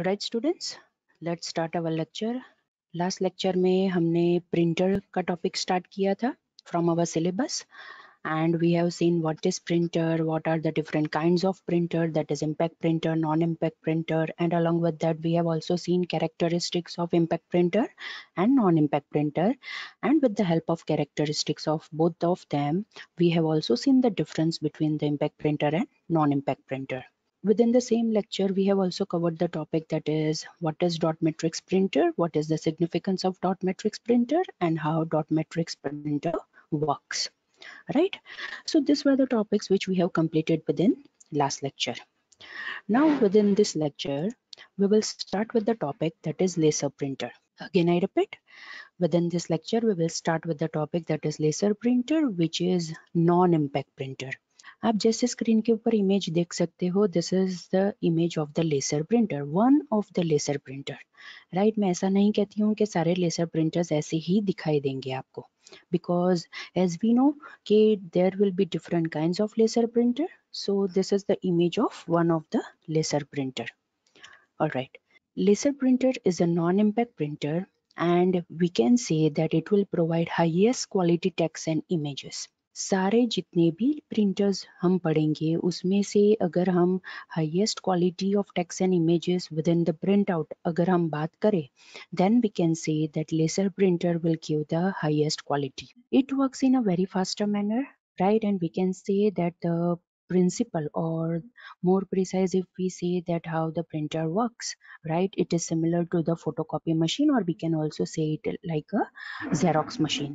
Right students let start our lecture last lecture में हमने printer का टॉपिक स्टार्ट किया था from our syllabus and we have seen what is printer what are the different kinds of printer that is impact printer non-impact printer and along with that we have also seen characteristics of impact printer and non-impact printer and with the help of characteristics of both of them we have also seen the difference between the impact printer and non-impact printer Within the same lecture, we have also covered the topic that is what is dot matrix printer, what is the significance of dot matrix printer and how dot matrix printer works, right? So these were the topics which we have completed within last lecture. Now within this lecture, we will start with the topic that is laser printer. Again, I repeat, within this lecture, we will start with the topic that is laser printer, which is non-impact printer. आप जैसे screen के ऊपर image देख सकते हो this is the image of the laser printer one of the laser printer right मैं ऐसा नहीं कहती हूँ कि सारे लेसर प्रिंटर्स ऐसे ही दिखाई देंगे आपको बिकॉज एज वी नो कि there will be different kind of laser printer so this is the image of one of the laser printer और right laser printer is a non impact printer and we can say that it will provide highest quality text and images सारे जितने भी printers हम पढ़ेंगे उसमें से अगर हम highest quality of text and images within the print out अगर हम बात करें then we can say that laser printer will give the highest quality it works in a very faster manner right and we can say that the principle or more precise if we say that how the printer works right it is similar to the photocopy machine or we can also say it like a xerox machine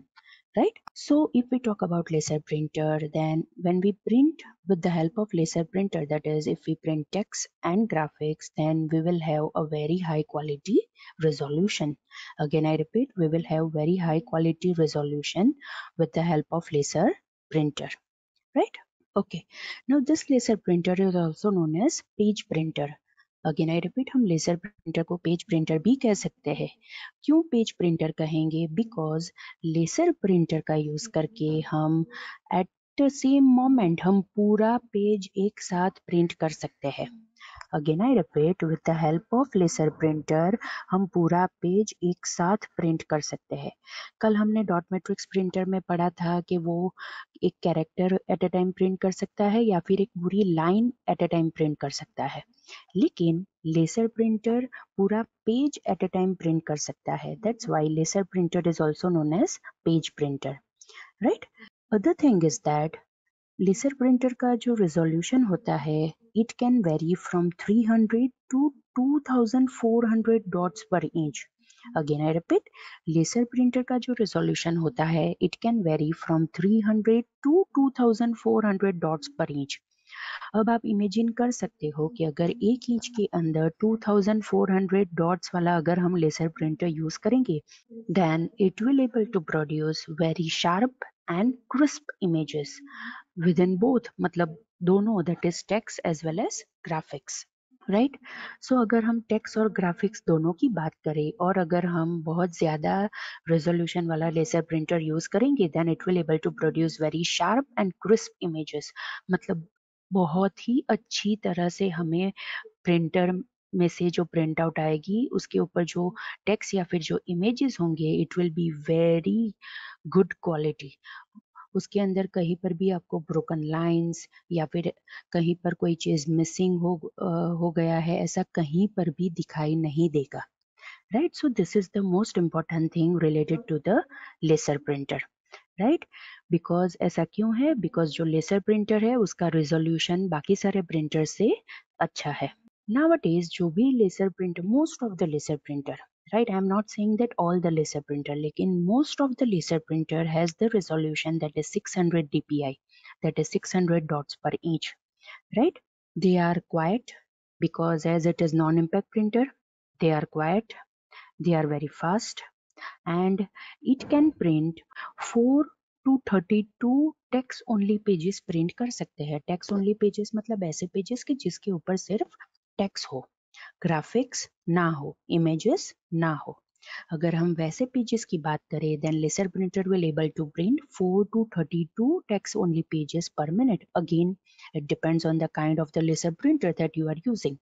right? So if we talk about laser printer, then when we print with the help of laser printer, that is if we print text and graphics, then we will have a very high quality resolution. Again, I repeat, we will have very high quality resolution with the help of laser printer, right? Okay, now this laser printer is also known as page printer. Again I repeat हम laser printer को page printer भी कह सकते हैं क्यों page printer कहेंगे because laser printer का use करके हम एट सेम मोमेंट हम पूरा पेज एक साथ प्रिंट कर सकते हैं again I repeat with the help of laser printer हम पूरा पेज एक साथ प्रिंट कर सकते हैं कल हमने डॉट मैट्रिक्स प्रिंटर में पढ़ा था कि वो एक character at a time print कर सकता है या फिर एक पूरी line at a time print कर सकता है लेकिन लेसर प्रिंटर पूरा page at a time print कर सकता है that's why laser printer is also known as page printer right other thing is that laser printer का जो रिजोल्यूशन होता है it can vary from 300 to 2400 dots per inch again I repeat laser printer का जो resolution होता है it can vary from 300 to 2400 dots per inch अब आप इमेजिन कर सकते हो कि अगर एक इंच के अंदर 2400 डॉट्स वाला अगर हम लेसर प्रिंटर यूज करेंगे then it will able to produce very sharp and crisp images within both मतलब दोनों that is text as well as graphics right right? So so, अगर हम टेक्स और ग्राफिक्स दोनों की बात करें और अगर हम बहुत ज़्यादा रेजोल्यूशन वाला लेजर प्रिंटर यूज़ करेंगे then it will able to produce very sharp and crisp images मतलब बहुत ही अच्छी तरह से हमें प्रिंटर में से जो प्रिंट आउट आएगी उसके ऊपर जो टेक्स्ट या फिर जो इमेजेस होंगे it will be very good quality उसके अंदर कहीं पर भी आपको ब्रोकन लाइंस या फिर कहीं पर कोई चीज मिसिंग हो हो गया है ऐसा कहीं पर भी दिखाई नहीं देगा right so this is the most important thing related to the laser printer right because ऐसा क्यों है बिकॉज जो लेसर प्रिंटर है उसका रिजोल्यूशन बाकी सारे प्रिंटर से अच्छा है नाउ वट इज जो भी laser printer most of the laser printer right i'm not saying that all the laser printer like in most of the laser printer has the resolution that is 600 dpi that is 600 dots per inch right they are quiet because as it is non-impact printer they are quiet they are very fast and it can print 4 to 32 text only pages. Print print कर सकते हैं only pages matlab मतलब ऐसे pages कि जिसके ऊपर सिर्फ text हो ग्राफिक्स ना हो इमेजेस ना हो अगर हम वैसे पेजेस की बात करें then laser printer will able to print 4 to 32 text only pages per minute again it depends on the kind of the laser printer that you are using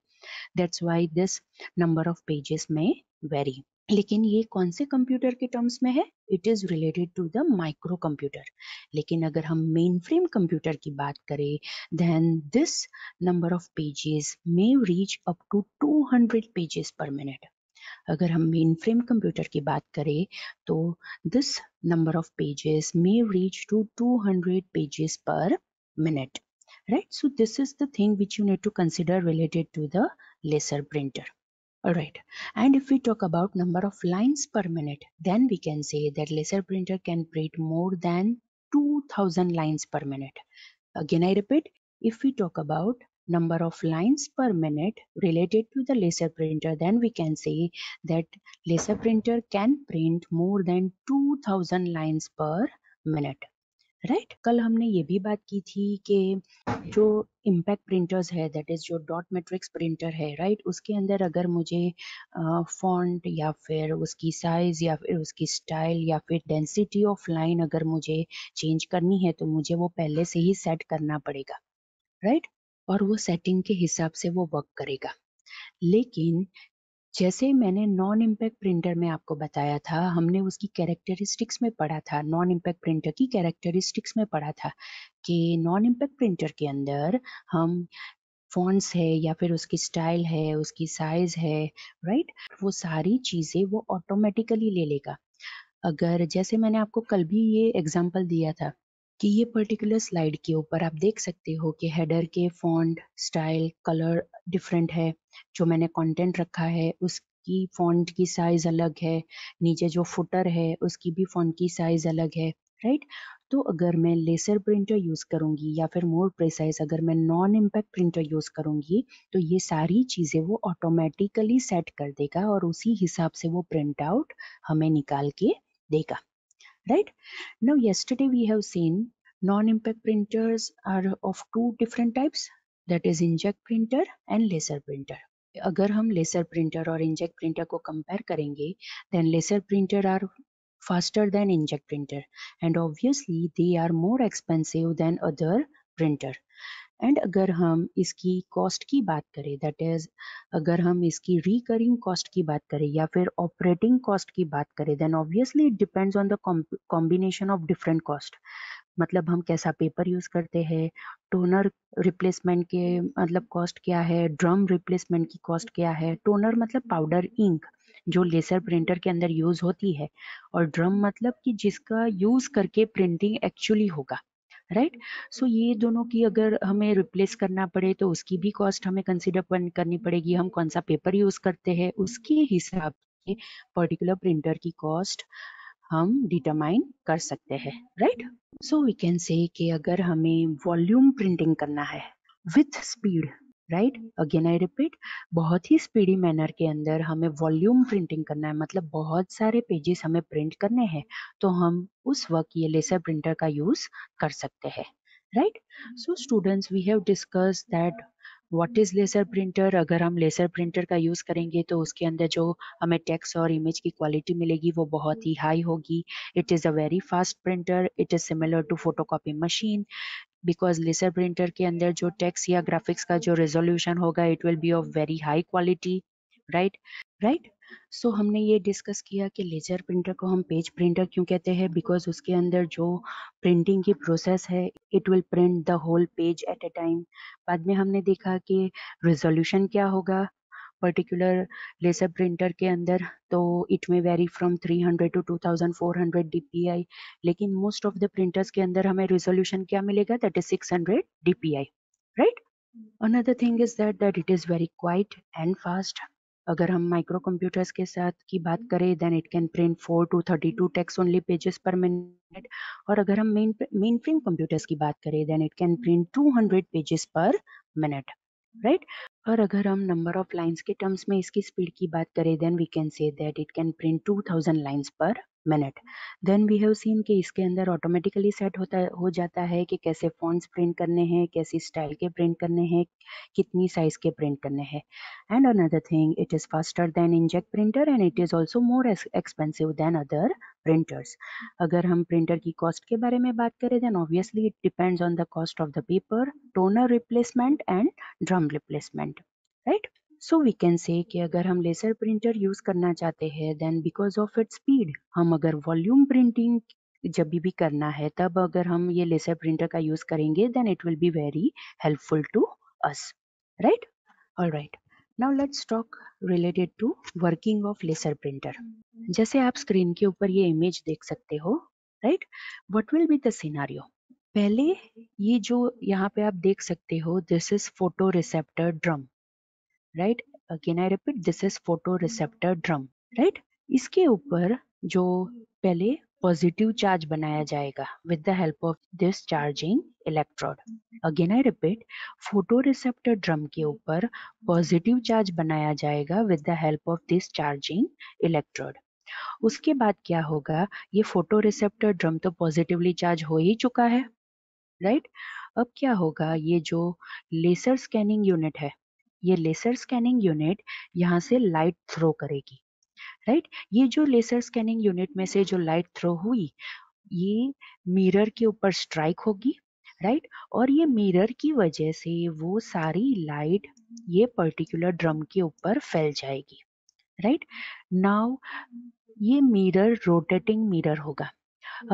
that's why this number of pages may vary लेकिन ये कौन से computer के terms में है it is related to the microcomputer लेकिन अगर हम मेन फ्रेम कंप्यूटर की बात करें then this number of pages may reach up to 200 pages per minute अगर हम मेन फ्रेम कंप्यूटर की बात करें तो this number of pages may reach to 200 pages per minute right so this is the thing which you need to consider related to the laser printer all right and if we talk about number of lines per minute then we can say that laser printer can print more than 2000 lines per minute again i repeat if we talk about number of lines per minute related to the laser printer then we can say that laser printer can print more than 2000 lines per minute right right? कल हमने ये भी बात की थी कि जो impact printers है दैट इज़ जो डॉट मैट्रिक्स प्रिंटर है राइट right? उसके अंदर अगर मुझे फॉन्ट uh, या फिर उसकी साइज़ या फिर उसकी स्टाइल या फिर डेंसिटी ऑफ लाइन अगर मुझे चेंज करनी है तो मुझे वो पहले से ही सेट करना पड़ेगा राइट right? और वो सेटिंग के हिसाब से वो वर्क करेगा लेकिन जैसे मैंने नॉन इम्पैक्ट प्रिंटर में आपको बताया था हमने उसकी कैरेक्टरिस्टिक्स में पढ़ा था नॉन इम्पैक्ट प्रिंटर की कैरेक्टरिस्टिक्स में पढ़ा था कि नॉन इम्पैक्ट प्रिंटर के अंदर हम फॉन्ट्स है या फिर उसकी स्टाइल है उसकी साइज है राइट वो सारी चीज़ें वो ऑटोमेटिकली ले लेगा अगर जैसे मैंने आपको कल भी ये एग्जाम्पल दिया था कि ये पर्टिकुलर स्लाइड के ऊपर आप देख सकते हो कि हेडर के फॉन्ट स्टाइल कलर डिफरेंट है जो मैंने कंटेंट रखा है उसकी फॉन्ट की साइज अलग है नीचे जो फुटर है उसकी भी फॉन्ट की साइज अलग है राइट तो अगर मैं लेसर प्रिंटर यूज़ करूँगी या फिर मोर प्रेसाइज अगर मैं नॉन इम्पैक्ट प्रिंटर यूज़ करूँगी तो ये सारी चीज़ें वो ऑटोमेटिकली सेट कर देगा और उसी हिसाब से वो प्रिंट आउट हमें निकाल के देगा right now yesterday we have seen non-impact printers are of two different types that inject printer and laser printer. अगर हम laser printer और इंजेक्ट printer को compare करेंगे then laser printer are faster than inkjet printer and obviously they are more expensive than other printer and अगर हम इसकी cost की बात करें दैट इज अगर हम इसकी रिकरिंग कॉस्ट की बात करें या फिर ऑपरेटिंग कॉस्ट की बात करें then obviously it depends on the combination of different cost मतलब हम कैसा पेपर यूज़ करते हैं टोनर रिप्लेसमेंट के मतलब कॉस्ट क्या है ड्रम रिप्लेसमेंट की कॉस्ट क्या है टोनर मतलब पाउडर इंक जो लेसर प्रिंटर के अंदर यूज़ होती है और ड्रम मतलब कि जिसका यूज़ करके प्रिंटिंग एक्चुअली होगा राइट right? सो so, ये दोनों की अगर हमें रिप्लेस करना पड़े तो उसकी भी कॉस्ट हमें कंसिडर करनी पड़ेगी हम कौन सा पेपर यूज करते हैं उसके हिसाब से पर्टिकुलर प्रिंटर की कॉस्ट हम डिटरमाइन कर सकते हैं राइट सो वी कैन से अगर हमें वॉल्यूम प्रिंटिंग करना है with speed right again I repeat बहुत ही स्पीडी मैनर के अंदर हमें वॉल्यूम प्रिंटिंग करना है मतलब बहुत सारे पेजेस हमें प्रिंट करने हैं तो हम उस वक्त ये लेसर प्रिंटर का यूज़ कर सकते हैं right so students we have discuss that what is laser printer अगर हम लेसर प्रिंटर का यूज़ करेंगे तो उसके अंदर जो हमें टेक्स और इमेज की क्वालिटी मिलेगी वो बहुत ही हाई होगी it is a very fast printer it is similar to photocopy machine because laser printer के अंदर जो टेक्स या ग्राफिक्स का जो रेजोल्यूशन होगा it will be of very high quality right right so हमने ये डिस्कस किया कि लेजर प्रिंटर को हम पेज प्रिंटर क्यों कहते हैं बिकॉज उसके अंदर जो प्रिंटिंग की प्रोसेस है it will print the whole page at a time बाद में हमने देखा कि रेजोल्यूशन क्या होगा पर्टिकुलर लेसर प्रिंटर के अंदर तो it may vary from 300 to 2400 DPI लेकिन मोस्ट ऑफ द प्रिंटर्स के अंदर हमें रिजोल्यूशन क्या मिलेगा that is 600 DPI right another thing is that that it is very quiet and fast अगर हम माइक्रो कंप्यूटर्स के साथ की बात करें then it can print four to thirty two text only pages per minute और अगर हम मेन मेन फ्रेम कंप्यूटर्स की बात करें then it can print two hundred pages per minute right right? और अगर हम नंबर ऑफ लाइंस के टर्म्स में इसकी स्पीड की बात करें then we can say that it can print 2000 lines per minute then we have seen कि इसके अंदर ऑटोमेटिकली सेट होता हो जाता है कि कैसे फॉन्ट्स प्रिंट करने हैं कैसी स्टाइल के प्रिंट करने हैं कितनी साइज के प्रिंट करने हैं and another thing it is faster than inkjet printer and it is also more expensive than other printers अगर हम प्रिंटर की कॉस्ट के बारे में बात करें then obviously it depends on the cost of the paper toner replacement and drum replacement right so we can say कि अगर हम लेसर प्रिंटर यूज़ करना चाहते हैं then because of it speed हम अगर वॉल्यूम प्रिंटिंग जब भी करना है तब अगर हम ये लेसर प्रिंटर का यूज़ करेंगे then it will be very helpful to us right all right now let's talk related to working of laser printer जैसे आप स्क्रीन के ऊपर ये इमेज देख सकते हो right what will be scenario पहले ये जो यहाँ पे आप देख सकते हो this is photo receptor drum right again I repeat this is photo receptor drum right इसके ऊपर जो पहले पॉजिटिव चार्ज बनाया जाएगा with the help of this charging electrode again I repeat photoreceptor drum के ऊपर पॉजिटिव चार्ज बनाया जाएगा with the help of this charging electrode उसके बाद क्या होगा ये फोटो रिसेप्टर ड्रम तो पॉजिटिवली चार्ज हो ही चुका है राइट right? अब क्या होगा ये जो लेसर स्कैनिंग यूनिट है ये लेसर स्कैनिंग यूनिट यहाँ से लाइट थ्रो करेगी राइट ये जो लेसर स्कैनिंग यूनिट में से जो लाइट थ्रो हुई ये मिरर के ऊपर स्ट्राइक होगी राइट और ये मिरर की वजह से वो सारी लाइट ये पर्टिकुलर ड्रम के ऊपर फैल जाएगी राइट नाउ ये मिरर रोटेटिंग मिरर होगा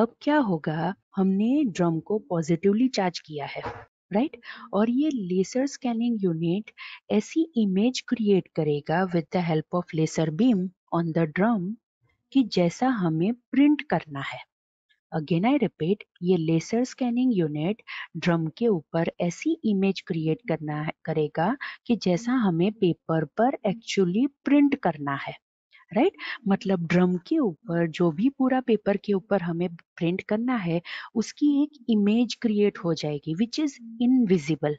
अब क्या होगा हमने ड्रम को पॉजिटिवली चार्ज किया है राइट right? और ये लेसर स्कैनिंग यूनिट ऐसी इमेज क्रिएट करेगा with the help of laser beam on the drum कि जैसा हमें प्रिंट करना है अगेन आई रिपीट ये लेसर स्कैनिंग यूनिट ड्रम के ऊपर ऐसी इमेज क्रिएट करना है, करेगा कि जैसा हमें पेपर पर एक्चुअली प्रिंट करना है राइट right? मतलब ड्रम के ऊपर जो भी पूरा पेपर के ऊपर हमें प्रिंट करना है उसकी एक इमेज क्रिएट हो जाएगी विच इज इनविजिबल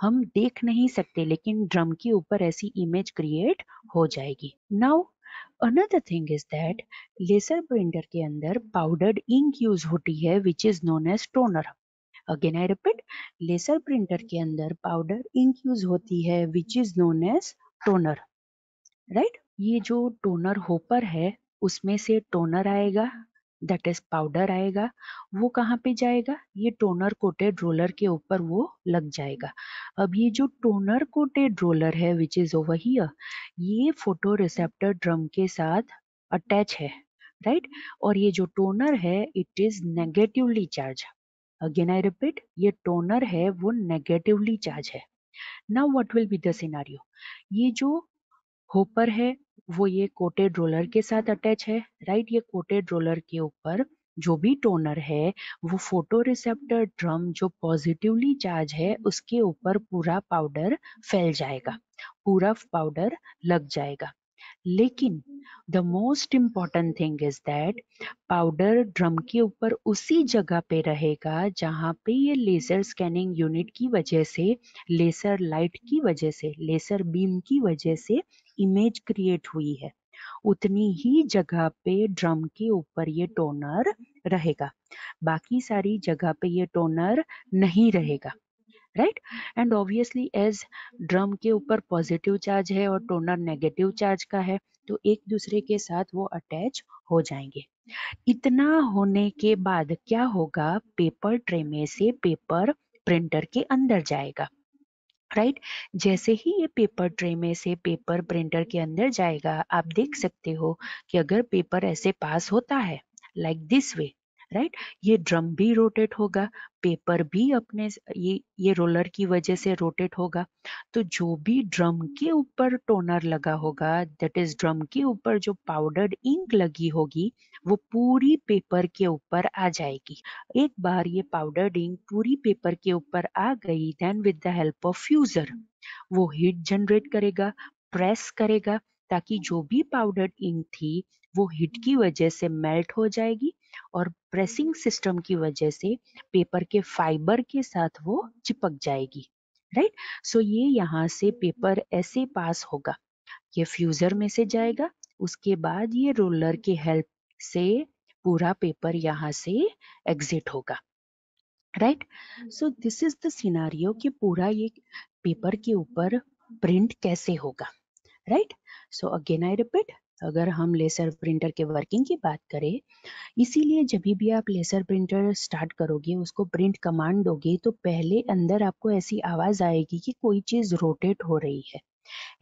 हम देख नहीं सकते लेकिन ड्रम के ऊपर ऐसी इमेज क्रिएट हो जाएगी now another thing is that laser printer के अंदर पाउडर्ड इंक यूज होती है which is known as toner again I repeat laser printer के अंदर पाउडर इंक यूज होती है which is known as toner right ये जो टोनर होपर है उसमें से टोनर आएगा दैट इज पाउडर आएगा वो कहाँ पे जाएगा ये टोनर कोटेड रोलर के ऊपर वो लग जाएगा अब ये जो टोनर कोटेड रोलर है विच इज ओवर हियर ये फोटो रिसेप्टर ड्रम के साथ अटैच है राइट right? और ये जो टोनर है it is negatively charge again I repeat ये टोनर है वो नेगेटिवली चार्ज है now what will be the scenario ये जो होपर है वो ये कोटेड रोलर के साथ अटैच है राइट ये कोटेड रोलर के ऊपर जो भी टोनर है वो फोटो रिसेप्टर ड्रम जो पॉजिटिवली चार्ज है उसके ऊपर पूरा पाउडर फैल जाएगा पूरा पाउडर लग जाएगा लेकिन the most important thing is that powder drum के ऊपर उसी जगह पे रहेगा जहाँ पे ये लेजर स्कैनिंग यूनिट की वजह से लेसर लाइट की वजह से लेसर बीम की वजह से इमेज क्रिएट हुई है उतनी ही जगह पे ड्रम के ऊपर ये टोनर रहेगा बाकी सारी जगह पे ये टोनर नहीं रहेगा right and obviously as drum के ऊपर पॉजिटिव चार्ज है और टोनर नेगेटिव चार्ज का है तो एक दूसरे के साथ वो अटैच हो जाएंगे इतना होने के बाद क्या होगा पेपर ट्रे में से पेपर प्रिंटर के अंदर जाएगा राइट जैसे ही ये पेपर ट्रे में से पेपर प्रिंटर के अंदर जाएगा आप देख सकते हो कि अगर पेपर ऐसे पास होता है लाइक दिस वे राइट ये ड्रम भी रोटेट होगा पेपर भी अपने ये ये रोलर की वजह से रोटेट होगा तो जो भी ड्रम के ऊपर टोनर लगा होगा दैट इज ड्रम के ऊपर जो पाउडर्ड इंक लगी होगी वो पूरी पेपर के ऊपर आ जाएगी एक बार ये पाउडर्ड इंक पूरी पेपर के ऊपर आ गई then with the help of fuser वो हीट जनरेट करेगा प्रेस करेगा ताकि जो भी पाउडर्ड इंक थी वो हीट की वजह से मेल्ट हो जाएगी और प्रेसिंग सिस्टम की वजह से पेपर के फाइबर के साथ वो चिपक जाएगी राइट सो so ये यहाँ से पेपर ऐसे पास होगा ये फ्यूजर में से जाएगा उसके बाद ये रोलर के हेल्प से पूरा पेपर यहाँ से एग्जिट होगा right so this is scenario कि पूरा ये पेपर के ऊपर प्रिंट कैसे होगा right so again I repeat तो अगर हम लेसर प्रिंटर के वर्किंग की बात करें इसीलिए जब भी आप लेसर प्रिंटर स्टार्ट करोगे उसको प्रिंट कमांड दोगे तो पहले अंदर आपको ऐसी आवाज़ आएगी कि कोई चीज़ रोटेट हो रही है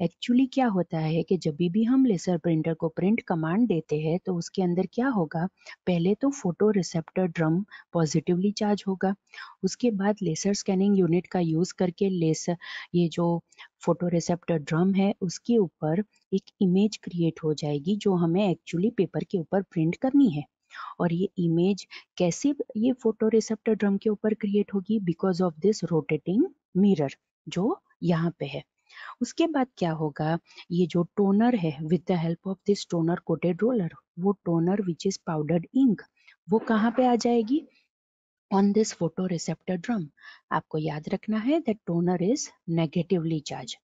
एक्चुअली क्या होता है कि जब भी हम लेसर प्रिंटर को प्रिंट कमांड देते हैं तो उसके अंदर क्या होगा पहले तो photo receptor drum positively charge होगा उसके बाद लेसर स्कैनिंग यूनिट का यूज़ करके लेसर ये जो फोटो रिसेप्टर ड्रम है उसके ऊपर एक इमेज क्रिएट हो जाएगी जो हमें एक्चुअली पेपर के ऊपर प्रिंट करनी है और ये इमेज कैसे ये फोटो रिसेप्टर ड्रम के ऊपर क्रिएट होगी because of this rotating mirror जो यहाँ पे है उसके बाद क्या होगा ये जो टोनर है with the help of this toner coated roller वो toner which is powdered ink वो कहाँ पे आ जाएगी on this photo receptor drum आपको याद रखना है that toner is negatively charge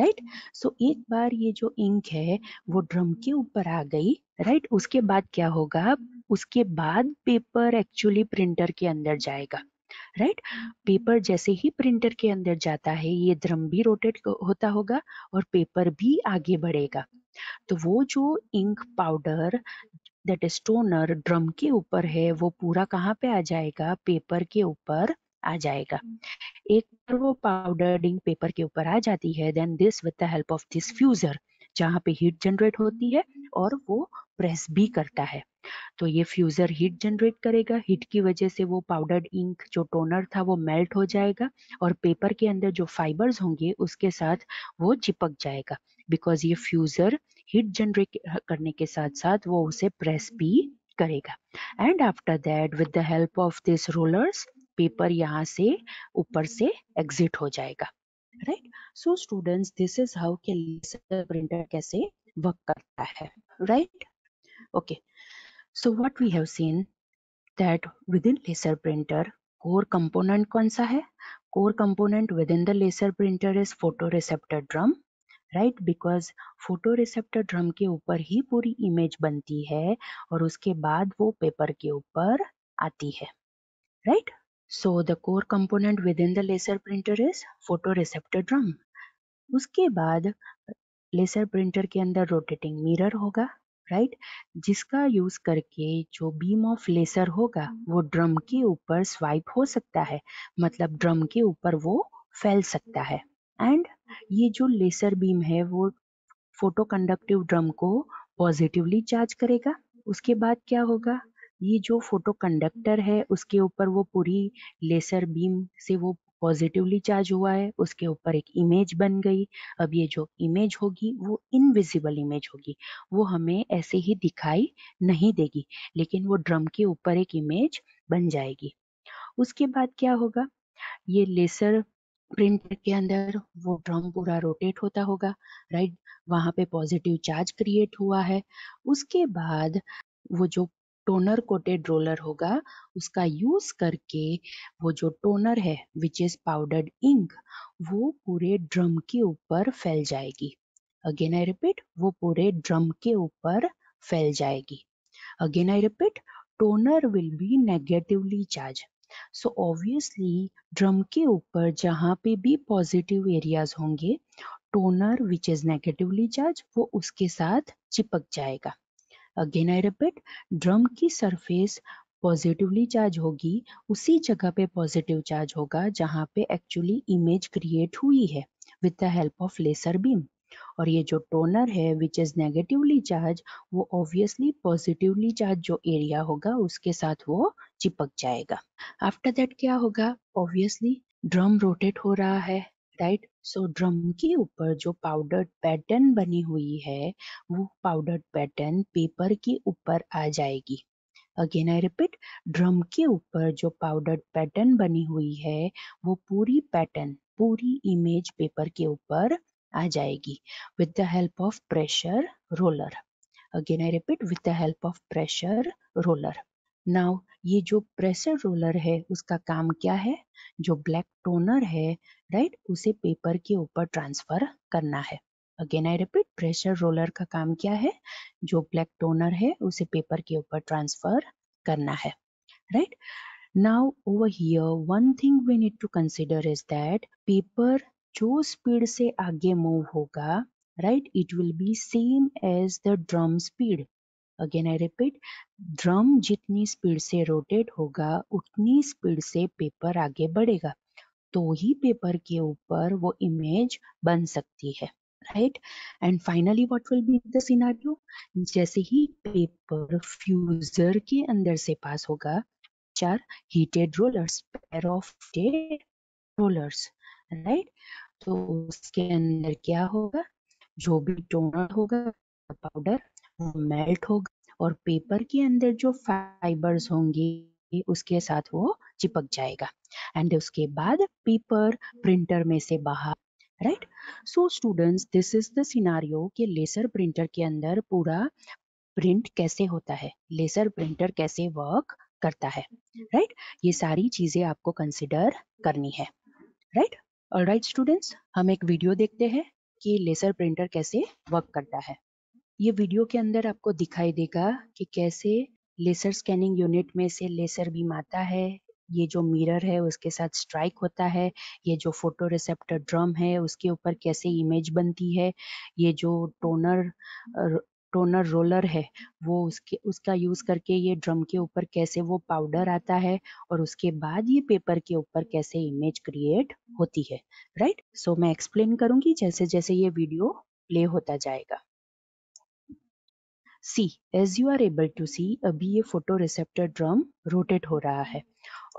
right so एक बार ये जो इंक है वो ड्रम के ऊपर आ गई राइट उसके बाद क्या होगा उसके बाद पेपर एक्चुअली प्रिंटर के अंदर जाएगा राइट हम्म। पेपर जैसे ही प्रिंटर के अंदर जाता है ये ड्रम भी रोटेट होता होगा और पेपर भी आगे बढ़ेगा तो वो जो ink powder that is toner drum के ऊपर है वो पूरा कहाँ पे आ जाएगा पेपर के ऊपर आ जाएगा हम्म। एक बार वो पाउडर इंक पेपर के ऊपर आ जाती है then this with the help of this fuser जहाँ पे हीट जनरेट होती है हम्म। और वो प्रेस भी करता है तो ये फ्यूज़र हीट जनरेट करेगा हीट की वजह से वो पाउडर्ड इंक जो टोनर था वो मेल्ट हो जाएगा और पेपर के अंदर जो फाइबर्स होंगे उसके साथ वो चिपक जाएगा बिकॉज ये फ्यूज़र हीट जनरेट करने के साथ साथ वो उसे प्रेस भी करेगा and after that with the help of this rollers paper यहाँ से ऊपर से एग्जिट हो जाएगा right so students this is how के प्रिंटर कैसे वर्क करता है right right? Okay okay. So what we have seen that within laser printer core component कौन सा है core component within the laser printer is photoreceptor drum right because receptor drum के ऊपर ही पूरी image बनती है और उसके बाद वो पेपर के ऊपर आती है right so the core component within the laser printer is photo receptor drum उसके बाद लेसर प्रिंटर के अंदर रोटेटिंग मिरर होगा राइट जिसका यूज करके जो बीम ऑफ लेसर होगा hmm. वो ड्रम के ऊपर स्वाइप हो सकता है मतलब ड्रम के ऊपर वो फैल सकता है एंड ये जो लेसर बीम है वो फोटो कंडक्टिव ड्रम को पॉजिटिवली चार्ज करेगा उसके बाद क्या होगा ये जो फोटो कंडक्टर है उसके ऊपर वो पूरी लेसर बीम से वो पॉजिटिवली चार्ज हुआ है उसके ऊपर एक इमेज बन गई अब ये जो इमेज होगी वो इनविजिबल इमेज होगी वो हमें ऐसे ही दिखाई नहीं देगी लेकिन वो ड्रम के ऊपर एक इमेज बन जाएगी उसके बाद क्या होगा ये लेसर प्रिंटर के अंदर वो ड्रम पूरा रोटेट होता होगा राइट वहां पे पॉजिटिव चार्ज क्रिएट हुआ है उसके बाद वो जो टोनर कोटेड रोलर होगा उसका यूज करके वो जो टोनर है विच इज पाउडर्ड इंक वो पूरे ड्रम के ऊपर फैल जाएगी अगेन आई रिपीट वो पूरे ड्रम के ऊपर फैल जाएगी again I repeat toner will be negatively charge so obviously drum के ऊपर जहां पे भी पॉजिटिव एरियाज होंगे toner which is negatively charge वो उसके साथ चिपक जाएगा अगेन आई रिपीट ड्रम की सरफेस पॉजिटिवली चार्ज होगी उसी जगह पे पॉजिटिव चार्ज होगा जहाँ पे एक्चुअली इमेज क्रिएट हुई है with the help of laser beam और ये जो टोनर है विच इज़ नेगेटिवली चार्ज वो ऑब्वियसली पॉजिटिवली चार्ज जो एरिया होगा उसके साथ वो चिपक जाएगा आफ्टर दैट क्या होगा ऑब्वियसली ड्रम रोटेट हो रहा है राइट सो ड्रम के ऊपर जो पाउडर पैटर्न बनी हुई है वो पाउडर पैटर्न पेपर के ऊपर आ जाएगी अगेन आई रिपीट ड्रम के ऊपर जो पाउडर पैटर्न बनी हुई है वो पूरी पैटर्न पूरी इमेज पेपर के ऊपर आ जाएगी with the help of pressure roller again I repeat with the help of pressure roller now ये जो प्रेशर रोलर है उसका काम क्या है जो ब्लैक टोनर है राइट उसे पेपर के ऊपर ट्रांसफर करना है again I repeat pressure roller का काम क्या है जो ब्लैक टोनर है उसे पेपर के ऊपर ट्रांसफर करना है right now over here one thing we need to consider is that paper जो स्पीड से आगे मूव होगा right it will be same as the drum speed again I repeat drum जितनी स्पीड से रोटेट होगा उतनी स्पीड से paper आगे बढ़ेगा तो ही पेपर के ऊपर वो इमेज बन सकती है right and finally what will be the scenario जैसे ही पेपर फ्यूजर के अंदर से पास होगा चार heated rollers pair of rollers right तो उसके अंदर क्या होगा जो भी टोनर होगा पाउडर मेल्ट होगा और पेपर के अंदर जो फाइबर्स होंगे उसके साथ वो चिपक जाएगा एंड उसके बाद पेपर प्रिंटर में से बाहर right so students this is the scenario कि लेसर प्रिंटर के अंदर पूरा प्रिंट कैसे होता है लेसर प्रिंटर कैसे वर्क करता है राइट right? ये सारी चीजें आपको कंसिडर करनी है राइट ऑल राइट स्टूडेंट्स हम एक वीडियो देखते हैं कि लेसर प्रिंटर कैसे वर्क करता है ये वीडियो के अंदर आपको दिखाई देगा कि कैसे लेसर स्कैनिंग यूनिट में से लेसर बीम आता है ये जो मिरर है उसके साथ स्ट्राइक होता है ये जो फोटो रिसेप्टर ड्रम है उसके ऊपर कैसे इमेज बनती है ये जो टोनर टोनर रोलर है वो उसके उसका यूज़ करके ये ड्रम के ऊपर कैसे वो पाउडर आता है और उसके बाद ये पेपर के ऊपर कैसे इमेज क्रिएट होती है राइट सो so, मैं एक्सप्लेन करूंगी जैसे जैसे ये वीडियो प्ले होता जाएगा see as you are able to see अभी ये फोटोरिसेप्टर ड्रम रोटेट हो रहा है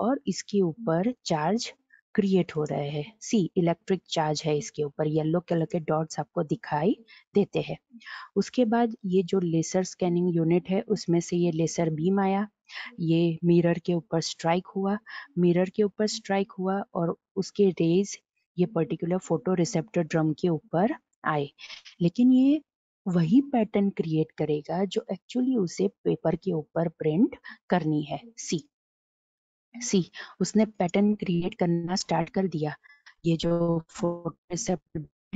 और इसके ऊपर चार्ज क्रिएट हो रहे हैं सी इलेक्ट्रिक चार्ज है इसके ऊपर येलो कलर के डॉट्स आपको दिखाई देते हैं उसके बाद ये जो लेसर स्कैनिंग यूनिट है उसमें से ये लेसर बीम आया ये मिरर के ऊपर स्ट्राइक हुआ मिरर के ऊपर स्ट्राइक हुआ और उसके रेज ये पर्टिकुलर फोटो रिसेप्टर ड्रम के ऊपर आए लेकिन ये वही पैटर्न क्रिएट करेगा जो एक्चुअली उसे पेपर के ऊपर प्रिंट करनी है सी सी उसने पैटर्न क्रिएट करना स्टार्ट कर दिया ये जो फोटो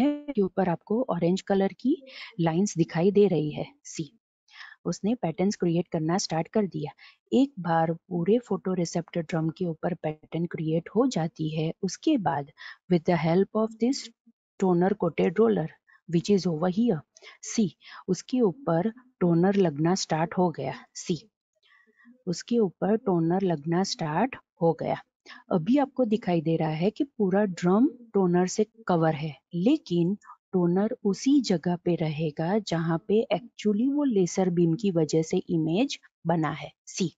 है के ऊपर आपको ऑरेंज कलर की लाइंस दिखाई दे रही है सी उसने पैटर्न्स क्रिएट करना स्टार्ट कर दिया एक बार पूरे फोटो रिसेप्टर ड्रम के ऊपर पैटर्न क्रिएट हो जाती है उसके बाद with the help of this toner coated roller which is over here see उसके ऊपर टोनर लगना स्टार्ट हो गया सी उसके ऊपर टोनर लगना स्टार्ट हो गया अभी आपको दिखाई दे रहा है कि पूरा ड्रम टोनर से कवर है लेकिन टोनर उसी जगह पे रहेगा जहां पे एक्चुअली वो लेसर बीम की वजह से इमेज बना है सी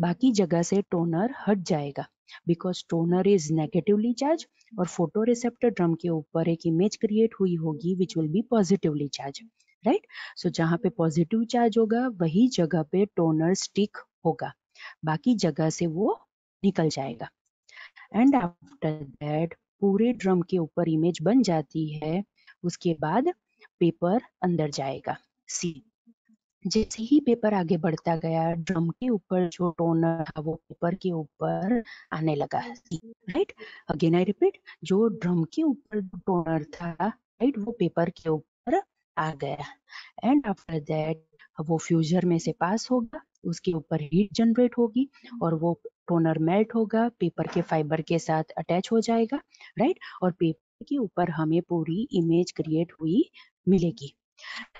बाकी जगह से टोनर हट जाएगा because toner is negatively charge और फोटो रिसेप्टर ड्रम के ऊपर एक इमेज क्रिएट हुई होगी which will be positively charge right so जहाँ पे पॉजिटिव चार्ज होगा वही जगह पे टोनर स्टिक होगा बाकी जगह से वो निकल जाएगा एंड आफ्टर दैट पूरे ड्रम के ऊपर इमेज बन जाती है उसके बाद पेपर अंदर जाएगा सी जैसे ही पेपर आगे बढ़ता गया ड्रम के ऊपर जो टोनर था वो पेपर के ऊपर आने लगा राइट अगेन आई रिपीट जो ड्रम के ऊपर टोनर था राइट वो पेपर के ऊपर आ गया एंड आफ्टर दैट वो फ्यूजर में से पास होगा उसके ऊपर हीट जनरेट होगी और वो टोनर मेल्ट होगा पेपर के फाइबर के साथ अटैच हो जाएगा राइट और पेपर के ऊपर हमें पूरी इमेज क्रिएट हुई मिलेगी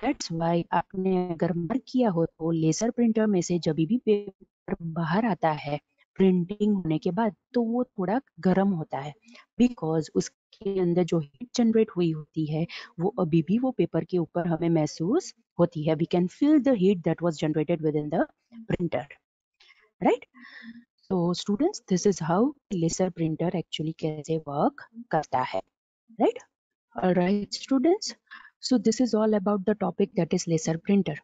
दैट्स वाई आपने अगर मार्क किया हो तो लेजर प्रिंटर में से जब भी पेपर बाहर आता है प्रिंटिंग होने के बाद तो वो थोड़ा गर्म होता है बिकॉज उसके अंदर जो हीट जनरेट हुई होती है वो अभी भी वो पेपर के ऊपर हमें महसूस होती है we can feel the heat that was generated within the printer right so students this is how laser printer actually कैसे वर्क करता है right right students So this is all about the topic that is laser printer.